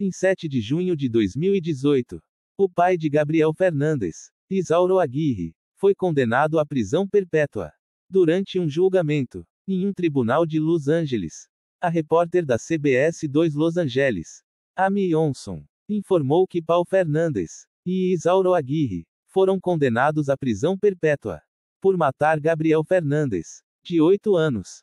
Em 7 de junho de 2018, o pai de Gabriel Fernandes, Isauro Aguirre, foi condenado à prisão perpétua. Durante um julgamento, em um tribunal de Los Angeles, a repórter da CBS 2 Los Angeles, Amy Onson, informou que Paul Fernandes e Isauro Aguirre foram condenados à prisão perpétua por matar Gabriel Fernandes, de 8 anos,